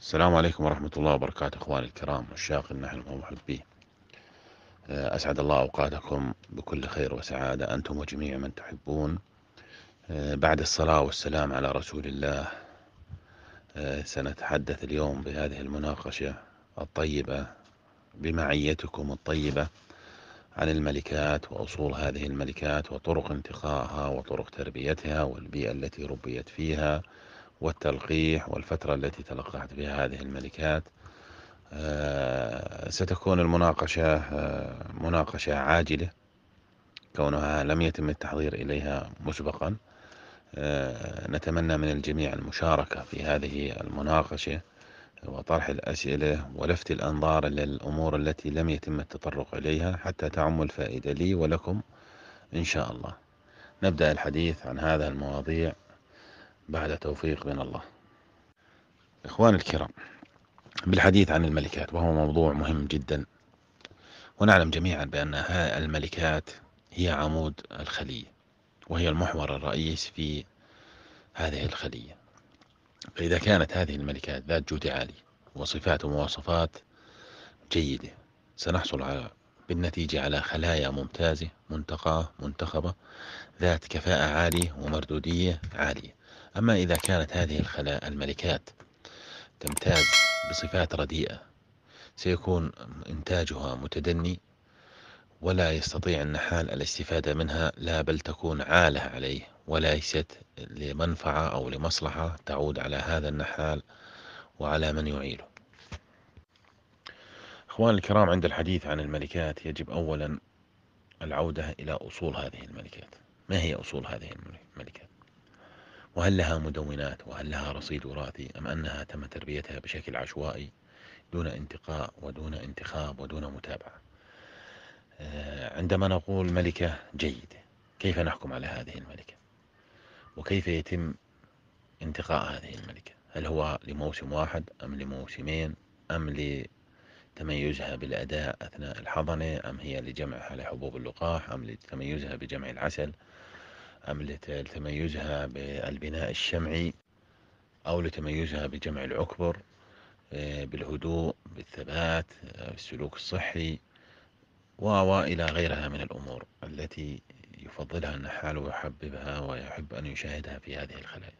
السلام عليكم ورحمة الله وبركاته إخواني الكرام عشاق النحل ومحبيه أسعد الله أوقاتكم بكل خير وسعادة أنتم وجميع من تحبون آه، بعد الصلاة والسلام على رسول الله آه، سنتحدث اليوم بهذه المناقشة الطيبة بمعيتكم الطيبة عن الملكات وأصول هذه الملكات وطرق انتقائها وطرق تربيتها والبيئة التي ربيت فيها والتلقيح والفترة التي تلقحت فيها هذه الملكات آه، ستكون المناقشة آه، مناقشة عاجلة كونها لم يتم التحضير إليها مسبقا آه، نتمنى من الجميع المشاركة في هذه المناقشة وطرح الأسئلة ولفت الأنظار للأمور التي لم يتم التطرق إليها حتى تعم الفائدة لي ولكم إن شاء الله نبدأ الحديث عن هذا المواضيع بعد توفيق من الله إخوان الكرام بالحديث عن الملكات وهو موضوع مهم جدا ونعلم جميعا بأن الملكات هي عمود الخلية وهي المحور الرئيس في هذه الخلية فإذا كانت هذه الملكات ذات جود عالي وصفات ومواصفات جيدة سنحصل على بالنتيجة على خلايا ممتازة منتقاة منتخبة ذات كفاءة عالية ومردودية عالية أما إذا كانت هذه الخلايا الملكات تمتاز بصفات رديئة سيكون إنتاجها متدني ولا يستطيع النحال الاستفادة منها لا بل تكون عالة عليه وليست لمنفعة أو لمصلحة تعود على هذا النحال وعلى من يعيله أخوان الكرام عند الحديث عن الملكات يجب أولا العودة إلى أصول هذه الملكات ما هي أصول هذه الملكات وهل لها مدونات وهل لها رصيد وراثي أم أنها تم تربيتها بشكل عشوائي دون انتقاء ودون انتخاب ودون متابعة آه، عندما نقول ملكة جيدة كيف نحكم على هذه الملكة وكيف يتم انتقاء هذه الملكة هل هو لموسم واحد أم لموسمين أم لتميزها بالأداء أثناء الحضنة أم هي لجمعها لحبوب اللقاح أم لتميزها بجمع العسل أم لتميزها بالبناء الشمعي أو لتميزها بجمع العكبر آه، بالهدوء بالثبات آه، بالسلوك الصحي وإلى غيرها من الأمور التي يفضلها النحال ويحببها ويحب أن يشاهدها في هذه الخلايا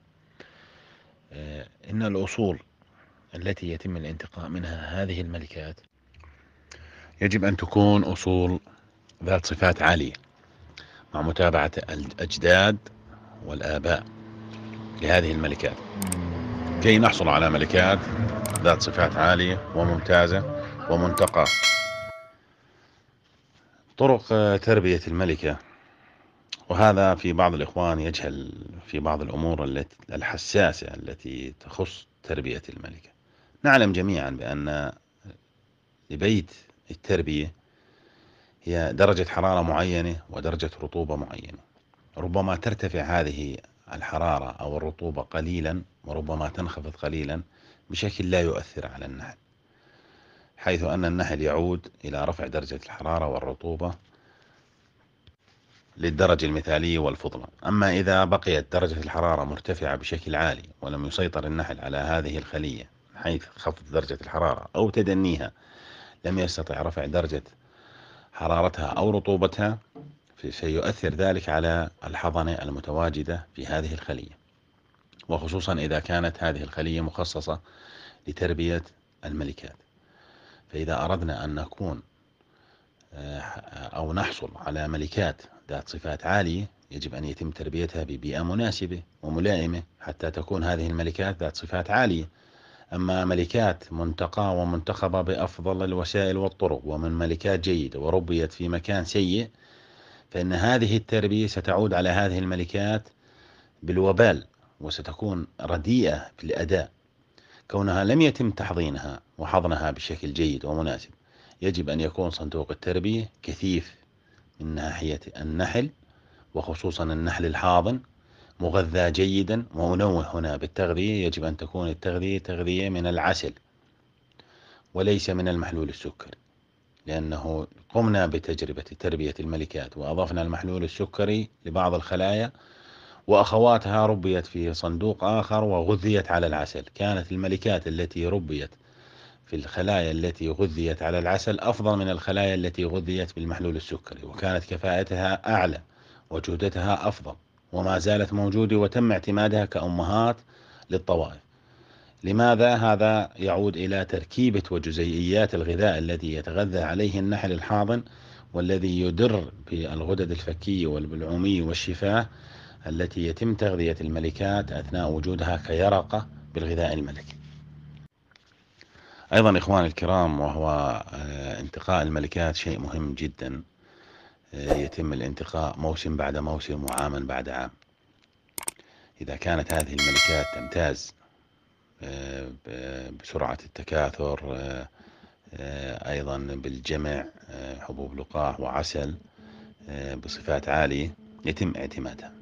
آه، إن الأصول التي يتم الانتقاء منها هذه الملكات يجب أن تكون أصول ذات صفات عالية مع متابعة الأجداد والآباء لهذه الملكات كي نحصل على ملكات ذات صفات عالية وممتازة ومنتقى طرق تربية الملكة وهذا في بعض الإخوان يجهل في بعض الأمور التي الحساسة التي تخص تربية الملكة نعلم جميعا بأن لبيت التربية هي درجة حرارة معينة ودرجة رطوبة معينة ربما ترتفع هذه الحرارة أو الرطوبة قليلا وربما تنخفض قليلا بشكل لا يؤثر على النحل حيث أن النحل يعود إلى رفع درجة الحرارة والرطوبة للدرجة المثالية والفضلة أما إذا بقيت درجة الحرارة مرتفعة بشكل عالي ولم يسيطر النحل على هذه الخلية حيث خفض درجة الحرارة أو تدنيها لم يستطع رفع درجة حرارتها أو رطوبتها سيؤثر ذلك على الحضنة المتواجدة في هذه الخلية وخصوصا إذا كانت هذه الخلية مخصصة لتربية الملكات فإذا أردنا أن نكون آه، أو نحصل على ملكات ذات صفات عالية يجب أن يتم تربيتها ببيئة مناسبة وملائمة حتى تكون هذه الملكات ذات صفات عالية أما ملكات منتقى ومنتخبة بأفضل الوسائل والطرق ومن ملكات جيدة وربيت في مكان سيء فإن هذه التربية ستعود على هذه الملكات بالوبال وستكون رديئة في الأداء كونها لم يتم تحضينها وحضنها بشكل جيد ومناسب يجب أن يكون صندوق التربية كثيف من ناحية النحل وخصوصا النحل الحاضن مغذى جيدا وأنوه هنا بالتغذية يجب أن تكون التغذية تغذية من العسل وليس من المحلول السكري لأنه قمنا بتجربة تربية الملكات وأضفنا المحلول السكري لبعض الخلايا وأخواتها ربيت في صندوق آخر وغذيت على العسل كانت الملكات التي ربيت في الخلايا التي غذيت على العسل أفضل من الخلايا التي غذيت بالمحلول السكري وكانت كفاءتها أعلى وجودتها أفضل وما زالت موجودة وتم اعتمادها كأمهات للطوائف لماذا هذا يعود إلى تركيبة وجزيئيات الغذاء الذي يتغذى عليه النحل الحاضن والذي يدر بالغدد الفكية والبلعومية والشفاه التي يتم تغذية الملكات أثناء وجودها كيرقة بالغذاء الملكي أيضا إخواني الكرام وهو آه، انتقاء الملكات شيء مهم جدا آه، يتم الانتقاء موسم بعد موسم وعاما بعد عام إذا كانت هذه الملكات تمتاز آه، بسرعة التكاثر أيضا بالجمع حبوب لقاح وعسل بصفات عالية يتم اعتمادها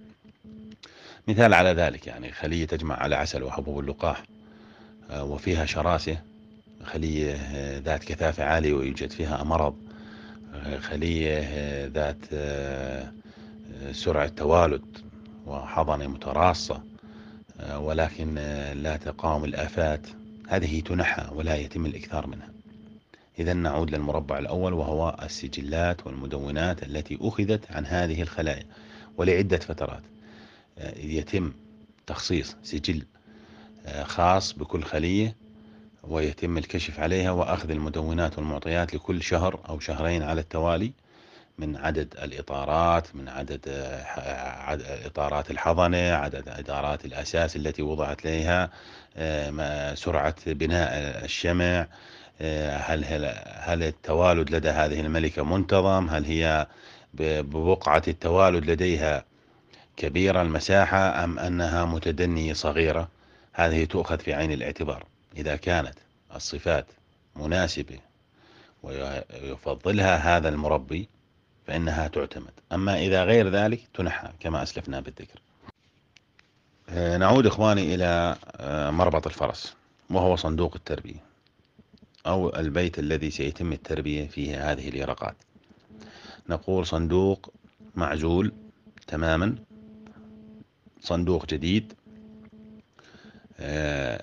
مثال على ذلك يعني خلية تجمع على عسل وحبوب اللقاح وفيها شراسة خلية آه، ذات كثافة عالية ويوجد فيها مرض آه، خلية آه، ذات سرعة توالد وحضنة متراصة ولكن لا تقاوم الآفات هذه تنحى ولا يتم الإكثار منها إذا نعود للمربع الأول وهو السجلات والمدونات التي أخذت عن هذه الخلايا ولعدة فترات يتم تخصيص سجل خاص بكل خلية ويتم الكشف عليها وأخذ المدونات والمعطيات لكل شهر أو شهرين على التوالي من عدد الإطارات من عدد آه، إطارات الحضنة عدد إطارات الأساس التي وضعت لها آه، سرعة بناء الشمع آه، هل, هل, هل التوالد لدى هذه الملكة منتظم هل هي ببقعة التوالد لديها كبيرة المساحة أم أنها متدنية صغيرة هذه تؤخذ في عين الاعتبار إذا كانت الصفات مناسبة ويفضلها هذا المربي فإنها تعتمد أما إذا غير ذلك تنحى كما أسلفنا بالذكر آه، نعود إخواني إلى آه، مربط الفرس وهو صندوق التربية أو البيت الذي سيتم التربية فيه هذه اليرقات نقول صندوق معزول تماما صندوق جديد آه،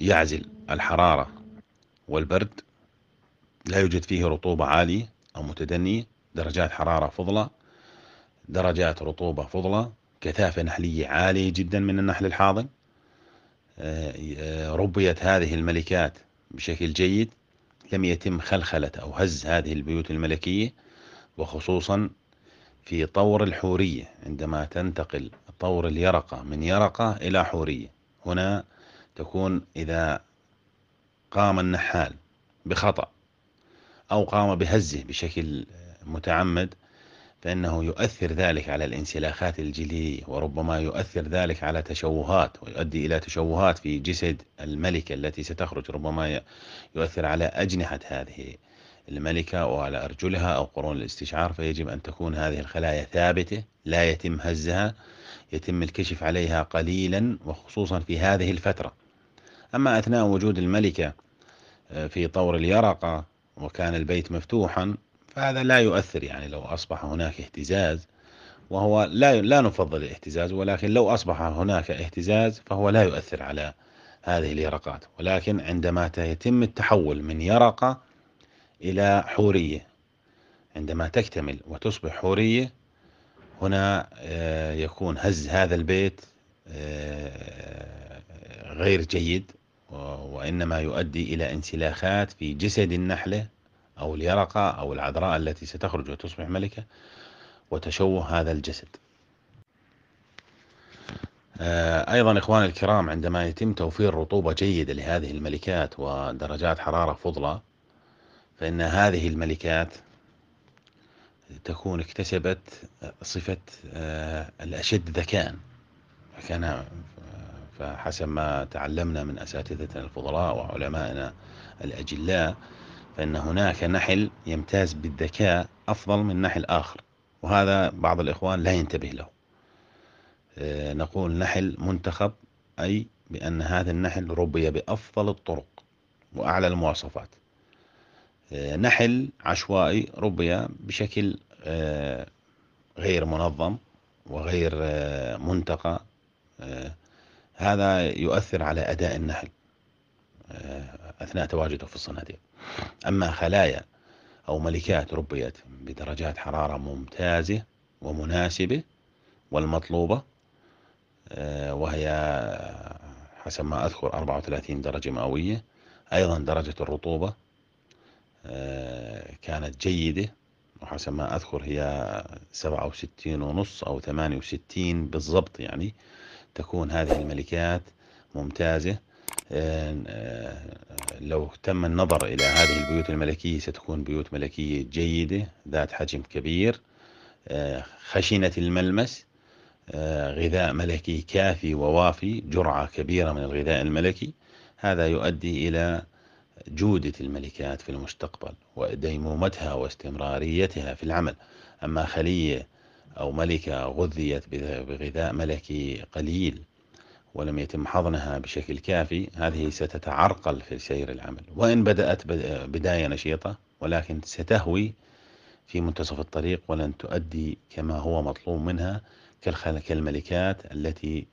يعزل الحرارة والبرد لا يوجد فيه رطوبة عالية أو متدنية درجات حرارة فضلة درجات رطوبة فضلة كثافة نحلية عالية جدا من النحل الحاضن آه، ربيت هذه الملكات بشكل جيد لم يتم خلخلة أو هز هذه البيوت الملكية وخصوصا في طور الحورية عندما تنتقل طور اليرقة من يرقة إلى حورية هنا تكون إذا قام النحال بخطأ أو قام بهزه بشكل متعمد فإنه يؤثر ذلك على الانسلاخات الجلدية وربما يؤثر ذلك على تشوهات ويؤدي إلى تشوهات في جسد الملكة التي ستخرج ربما يؤثر على أجنحة هذه الملكة وعلى أرجلها أو قرون الاستشعار فيجب أن تكون هذه الخلايا ثابتة لا يتم هزها يتم الكشف عليها قليلا وخصوصا في هذه الفترة أما أثناء وجود الملكة آه، في طور اليرقة آه، وكان البيت مفتوحا فهذا لا يؤثر يعني لو أصبح هناك اهتزاز وهو لا لا نفضل الاهتزاز ولكن لو أصبح هناك اهتزاز فهو لا يؤثر على هذه اليرقات ولكن عندما يتم التحول من يرقة إلى حورية عندما تكتمل وتصبح حورية هنا آه، يكون هز هذا البيت غير جيد وإنما يؤدي إلى انسلاخات في جسد النحلة أو اليرقة أو العذراء التي ستخرج وتصبح ملكة وتشوه هذا الجسد آه، أيضا إخواني الكرام عندما يتم توفير رطوبة جيدة لهذه الملكات ودرجات حرارة فضلة فإن هذه الملكات تكون اكتسبت صفة آه، الأشد ذكاء فحسب ما تعلمنا من أساتذتنا الفضلاء وعلمائنا الأجلاء فإن هناك نحل يمتاز بالذكاء أفضل من نحل آخر وهذا بعض الإخوان لا ينتبه له آه، نقول نحل منتخب أي بأن هذا النحل ربي بأفضل الطرق وأعلى المواصفات آه، نحل عشوائي ربي بشكل آه، غير منظم وغير منتقى هذا يؤثر على أداء النحل آه، أثناء تواجده في الصناديق أما خلايا أو ملكات ربيت بدرجات حرارة ممتازة ومناسبة والمطلوبة آه، وهي حسب ما أذكر 34 درجة مئوية أيضا درجة الرطوبة آه، كانت جيدة وحسب ما أذكر هي 67 ونص أو 68 بالضبط يعني تكون هذه الملكات ممتازة آه، آه، لو تم النظر إلى هذه البيوت الملكية ستكون بيوت ملكية جيدة ذات حجم كبير آه، خشنة الملمس غذاء ملكي كافي ووافي جرعة كبيرة من الغذاء الملكي هذا يؤدي إلى جودة الملكات في المستقبل وديمومتها واستمراريتها في العمل أما خلية أو ملكة غذيت بغذاء ملكي قليل ولم يتم حضنها بشكل كافي هذه ستتعرقل في سير العمل وإن بدأت بداية نشيطة ولكن ستهوي في منتصف الطريق ولن تؤدي كما هو مطلوب منها كالملكات التي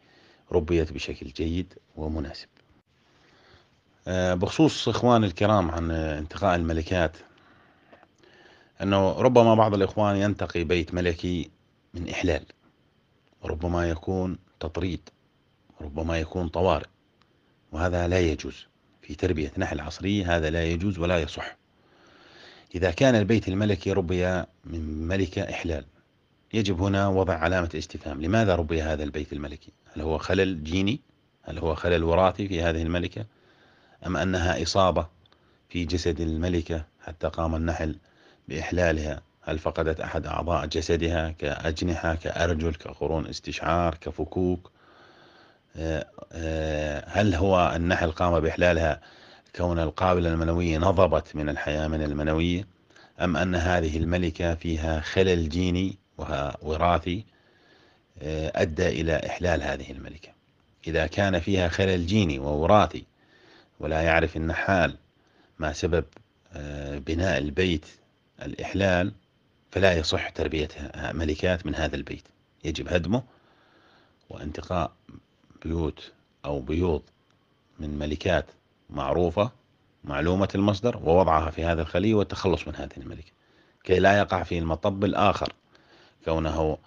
ربيت بشكل جيد ومناسب آه، بخصوص إخوان الكرام عن انتقاء الملكات أنه ربما بعض الإخوان ينتقي بيت ملكي من إحلال ربما يكون تطريد ربما يكون طوارئ وهذا لا يجوز في تربية نحل عصري هذا لا يجوز ولا يصح إذا كان البيت الملكي ربي من ملكة إحلال يجب هنا وضع علامة استفهام لماذا ربي هذا البيت الملكي هل هو خلل جيني هل هو خلل وراثي في هذه الملكة أم أنها إصابة في جسد الملكة حتى قام النحل بإحلالها هل فقدت أحد أعضاء جسدها كأجنحة كأرجل كقرون استشعار كفكوك آه، آه، هل هو النحل قام بإحلالها كون القابلة المنوية نضبت من الحياة من المنوية أم أن هذه الملكة فيها خلل جيني وراثي آه، أدى إلى إحلال هذه الملكة إذا كان فيها خلل جيني ووراثي ولا يعرف النحال ما سبب بناء البيت الإحلال فلا يصح تربية ملكات من هذا البيت يجب هدمه وانتقاء بيوت أو بيوض من ملكات معروفة معلومة المصدر ووضعها في هذا الخلية والتخلص من هذه الملكة كي لا يقع في المطب الآخر كونه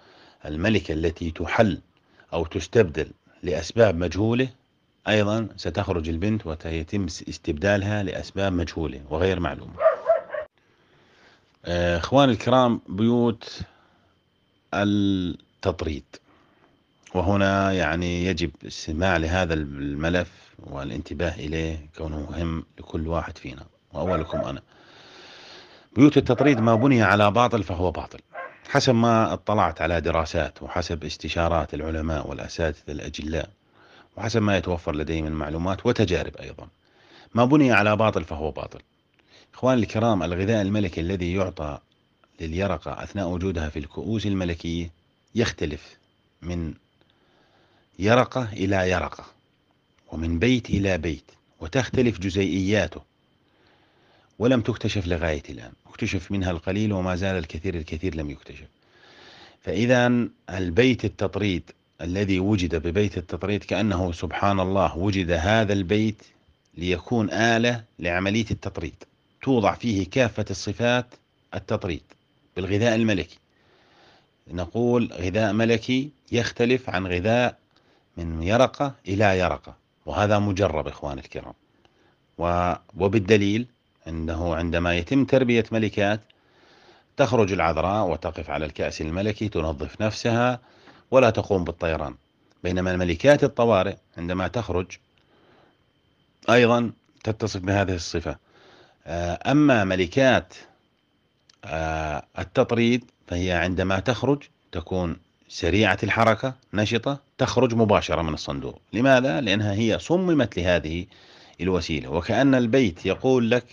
الملكة التي تحل أو تستبدل لأسباب مجهولة أيضا ستخرج البنت ويتم استبدالها لأسباب مجهولة وغير معلومة آه، اخواني الكرام بيوت التطريد وهنا يعني يجب الاستماع لهذا الملف والانتباه اليه كونه مهم لكل واحد فينا واولكم انا. بيوت التطريد ما بني على باطل فهو باطل. حسب ما اطلعت على دراسات وحسب استشارات العلماء والاساتذه الاجلاء وحسب ما يتوفر لدي من معلومات وتجارب ايضا. ما بني على باطل فهو باطل. إخواني الكرام الغذاء الملكي الذي يعطى لليرقة أثناء وجودها في الكؤوس الملكية يختلف من يرقة إلى يرقة ومن بيت إلى بيت وتختلف جزيئياته ولم تكتشف لغاية الآن اكتشف منها القليل وما زال الكثير الكثير لم يكتشف فإذا البيت التطريد الذي وجد ببيت التطريد كأنه سبحان الله وجد هذا البيت ليكون آلة لعملية التطريد توضع فيه كافة الصفات التطريد بالغذاء الملكي نقول غذاء ملكي يختلف عن غذاء من يرقة إلى يرقة وهذا مجرب إخوان الكرام وبالدليل أنه عندما يتم تربية ملكات تخرج العذراء وتقف على الكأس الملكي تنظف نفسها ولا تقوم بالطيران بينما الملكات الطوارئ عندما تخرج أيضا تتصف بهذه الصفة آه، أما ملكات آه، التطريد فهي عندما تخرج تكون سريعة الحركة نشطة تخرج مباشرة من الصندوق لماذا؟ لأنها هي صممت لهذه الوسيلة وكأن البيت يقول لك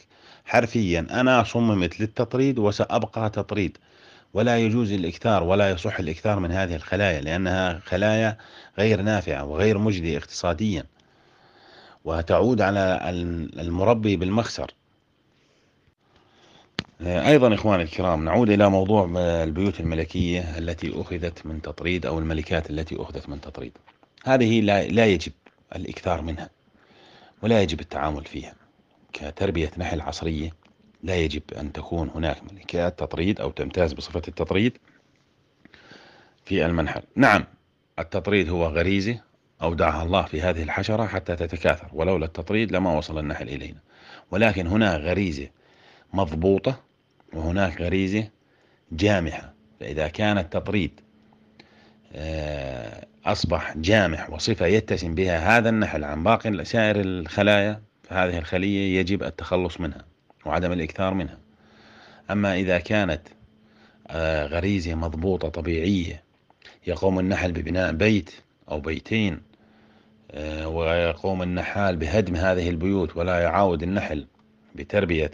حرفيا أنا صممت للتطريد وسأبقى تطريد ولا يجوز الإكثار ولا يصح الإكثار من هذه الخلايا لأنها خلايا غير نافعة وغير مجدية اقتصاديا وتعود على المربي بالمخسر آه، أيضا إخواني الكرام نعود إلى موضوع آه، البيوت الملكية التي أخذت من تطريد أو الملكات التي أخذت من تطريد هذه لا, يجب الإكثار منها ولا يجب التعامل فيها كتربية نحل عصرية لا يجب أن تكون هناك ملكات تطريد أو تمتاز بصفة التطريد في المنحل نعم التطريد هو غريزة أودعها الله في هذه الحشرة حتى تتكاثر ولولا التطريد لما وصل النحل إلينا ولكن هنا غريزة مضبوطة وهناك غريزة جامحة فإذا كان التطريد آه، أصبح جامح وصفة يتسم بها هذا النحل عن باقي سائر الخلايا فهذه الخلية يجب التخلص منها وعدم الإكثار منها أما إذا كانت آه، غريزة مضبوطة طبيعية يقوم النحل ببناء بيت أو بيتين آه، ويقوم النحال بهدم هذه البيوت ولا يعاود النحل بتربية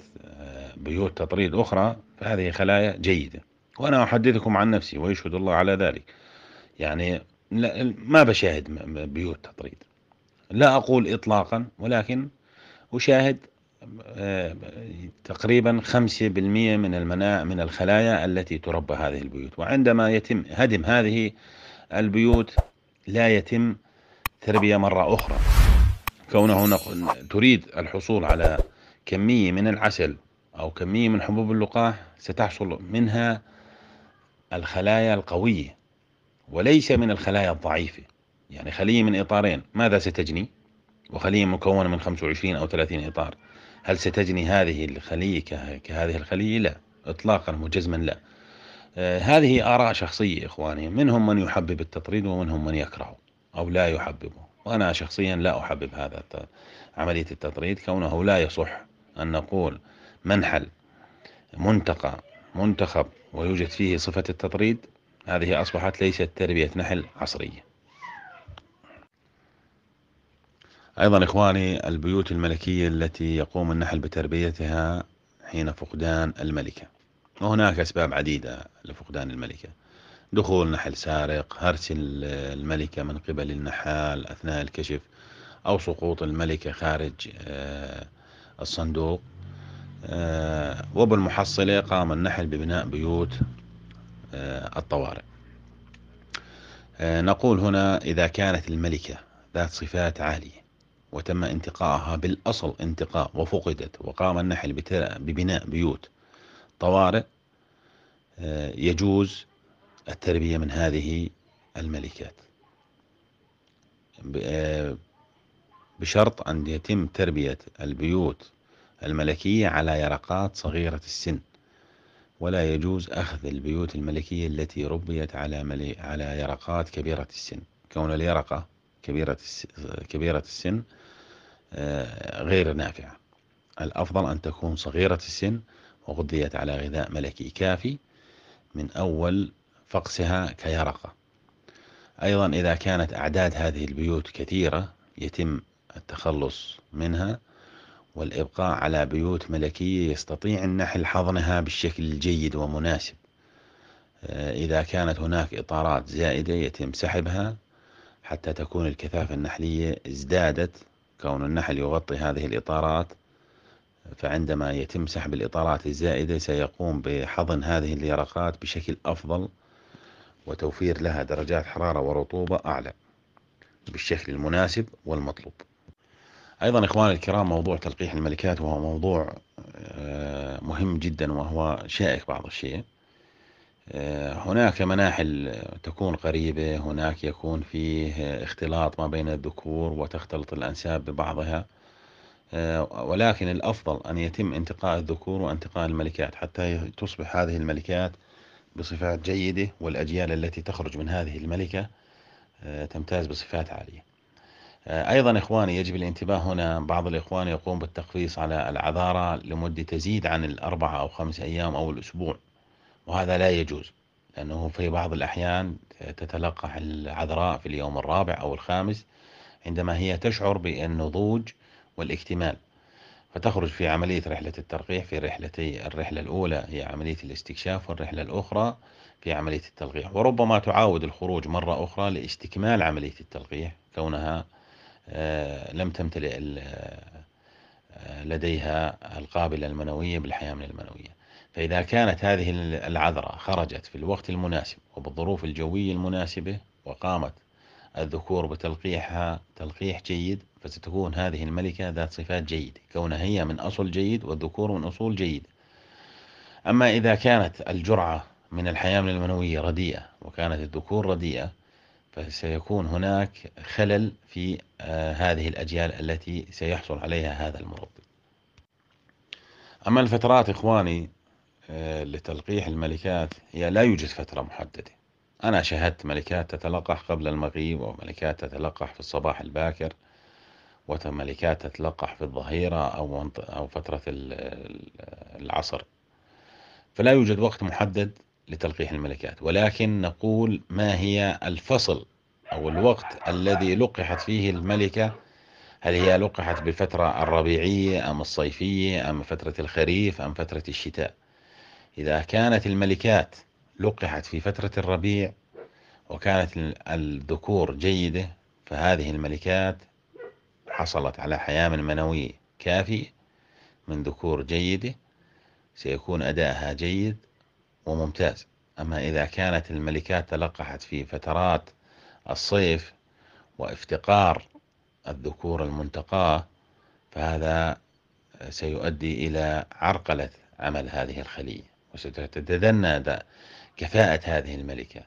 بيوت تطريد أخرى فهذه خلايا جيدة وأنا أحدثكم عن نفسي ويشهد الله على ذلك يعني ما بشاهد بيوت تطريد لا أقول إطلاقا ولكن أشاهد آه، تقريبا 5% من المناع من الخلايا التي تربى هذه البيوت وعندما يتم هدم هذه البيوت لا يتم تربية مرة أخرى كونه تريد الحصول على كمية من العسل أو كمية من حبوب اللقاح ستحصل منها الخلايا القوية وليس من الخلايا الضعيفة يعني خلية من إطارين ماذا ستجني وخلية مكونة من 25 أو 30 إطار هل ستجني هذه الخلية كهذه الخلية لا إطلاقا مجزما لا آه، هذه آراء شخصية إخواني منهم من يحبب التطريد ومنهم من يكرهه أو لا يحببه وأنا شخصيا لا أحبب هذا عملية التطريد كونه لا يصح أن نقول منحل منتقى منتخب ويوجد فيه صفة التطريد هذه أصبحت ليست تربية نحل عصرية أيضا إخواني البيوت الملكية التي يقوم النحل بتربيتها حين فقدان الملكة وهناك أسباب عديدة لفقدان الملكة دخول نحل سارق هرس الملكة من قبل النحال أثناء الكشف أو سقوط الملكة خارج آه، الصندوق آه، وبالمحصلة قام النحل ببناء بيوت آه، الطوارئ آه، نقول هنا إذا كانت الملكة ذات صفات عالية وتم انتقاءها بالأصل انتقاء وفقدت وقام النحل ببناء بيوت طوارئ يجوز التربية من هذه الملكات بشرط أن يتم تربية البيوت الملكية على يرقات صغيرة السن ولا يجوز أخذ البيوت الملكية التي ربيت على ملي على يرقات كبيرة السن كون اليرقة كبيرة كبيرة السن آه، غير نافعة الأفضل أن تكون صغيرة السن وغذيت على غذاء ملكي كافي من أول فقسها كيرقة أيضا إذا كانت أعداد هذه البيوت كثيرة يتم التخلص منها والإبقاء على بيوت ملكية يستطيع النحل حضنها بالشكل الجيد ومناسب آه، إذا كانت هناك إطارات زائدة يتم سحبها حتى تكون الكثافة النحلية ازدادت كون النحل يغطي هذه الإطارات فعندما يتم سحب الإطارات الزائدة سيقوم بحضن هذه اليرقات بشكل أفضل وتوفير لها درجات حرارة ورطوبة أعلى بالشكل المناسب والمطلوب أيضا إخواني الكرام موضوع تلقيح الملكات وهو موضوع آه، مهم جدا وهو شائك بعض الشيء آه، هناك مناحل تكون قريبة هناك يكون فيه اختلاط ما بين الذكور وتختلط الأنساب ببعضها آه، ولكن الأفضل أن يتم انتقاء الذكور وانتقاء الملكات حتى تصبح هذه الملكات بصفات جيدة والأجيال التي تخرج من هذه الملكة تمتاز بصفات عالية آه، أيضا إخواني يجب الانتباه هنا بعض الإخوان يقوم بالتقفيص على العذارة لمدة تزيد عن الأربعة أو خمس أيام أو الأسبوع وهذا لا يجوز لأنه في بعض الأحيان تتلقح العذراء في اليوم الرابع أو الخامس عندما هي تشعر بالنضوج والاكتمال فتخرج في عملية رحلة الترقيح في رحلتي الرحلة الأولى هي عملية الاستكشاف والرحلة الأخرى في عملية التلقيح وربما تعاود الخروج مرة أخرى لاستكمال عملية التلقيح كونها آه، لم تمتلئ آه، لديها القابلة المنوية بالحياة من المنوية فإذا كانت هذه العذرة خرجت في الوقت المناسب وبالظروف الجوية المناسبة وقامت الذكور بتلقيحها تلقيح جيد فستكون هذه الملكة ذات صفات جيدة كونها هي من أصل جيد والذكور من أصول جيدة أما إذا كانت الجرعة من الحياة من المنوية رديئة وكانت الذكور رديئة فسيكون هناك خلل في آه، هذه الأجيال التي سيحصل عليها هذا المربي أما الفترات إخواني آه، لتلقيح الملكات هي لا يوجد فترة محددة أنا شاهدت ملكات تتلقح قبل المغيب وملكات تتلقح في الصباح الباكر وملكات تتلقح في الظهيرة أو أو فترة العصر فلا يوجد وقت محدد لتلقيح الملكات ولكن نقول ما هي الفصل أو الوقت الذي لقحت فيه الملكة هل هي لقحت بالفترة الربيعية أم الصيفية أم فترة الخريف أم فترة الشتاء إذا كانت الملكات لقحت في فترة الربيع وكانت الذكور جيدة فهذه الملكات حصلت على حيام منوي كافي من ذكور جيدة سيكون أدائها جيد وممتاز أما إذا كانت الملكات تلقحت في فترات الصيف وافتقار الذكور المنتقاه فهذا سيؤدي إلى عرقلة عمل هذه الخلية وستتدنى كفاءة هذه الملكة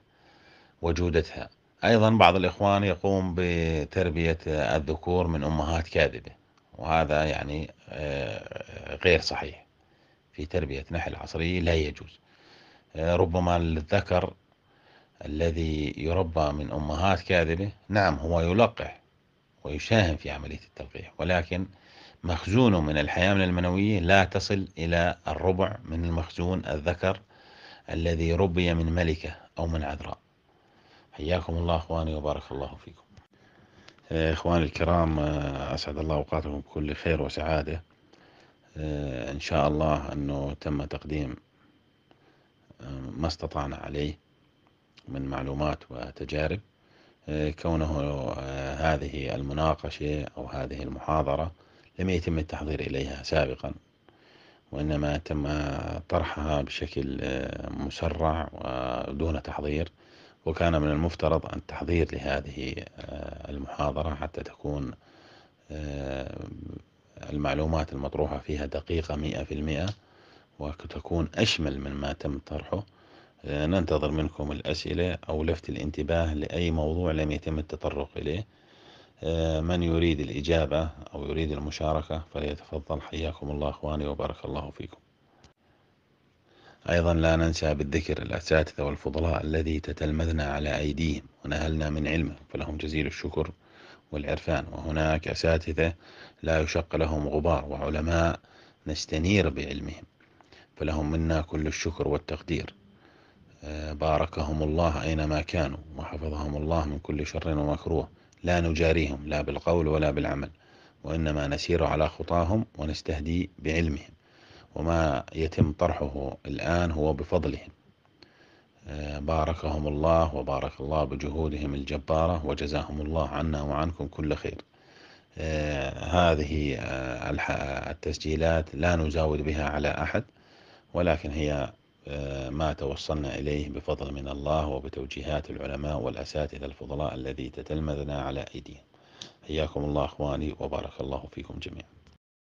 وجودتها أيضا بعض الإخوان يقوم بتربية الذكور من أمهات كاذبة وهذا يعني آه، غير صحيح في تربية نحل عصري لا يجوز ربما الذكر الذي يربى من أمهات كاذبة نعم هو يلقح ويساهم في عملية التلقيح ولكن مخزونه من من المنوية لا تصل إلى الربع من المخزون الذكر الذي ربي من ملكة أو من عذراء حياكم الله أخواني وبارك الله فيكم آه، إخواني الكرام آه، أسعد الله أوقاتكم بكل خير وسعادة آه، إن شاء الله أنه تم تقديم ما استطعنا عليه من معلومات وتجارب آه، كونه آه، هذه المناقشة أو هذه المحاضرة لم يتم التحضير إليها سابقا وإنما تم طرحها بشكل آه، مسرع ودون تحضير وكان من المفترض أن تحضير لهذه المحاضرة حتى تكون المعلومات المطروحة فيها دقيقة مئة في المئة وتكون أشمل من ما تم طرحه آه، ننتظر منكم الأسئلة أو لفت الانتباه لأي موضوع لم يتم التطرق إليه آه، من يريد الإجابة أو يريد المشاركة فليتفضل حياكم الله أخواني وبارك الله فيكم أيضا لا ننسى بالذكر الأساتذة والفضلاء الذي تتلمذنا على أيديهم ونهلنا من علمه فلهم جزيل الشكر والعرفان وهناك أساتذة لا يشق لهم غبار وعلماء نستنير بعلمهم فلهم منا كل الشكر والتقدير آه، باركهم الله أينما كانوا وحفظهم الله من كل شر ومكروه لا نجاريهم لا بالقول ولا بالعمل وإنما نسير على خطاهم ونستهدي بعلمهم وما يتم طرحه الآن هو بفضلهم آه، باركهم الله وبارك الله بجهودهم الجبارة وجزاهم الله عنا وعنكم كل خير آه، هذه التسجيلات لا نزاود بها على أحد ولكن هي آه، ما توصلنا إليه بفضل من الله وبتوجيهات العلماء والأساتذة الفضلاء الذي تتلمذنا على أيديهم حياكم الله أخواني وبارك الله فيكم جميعا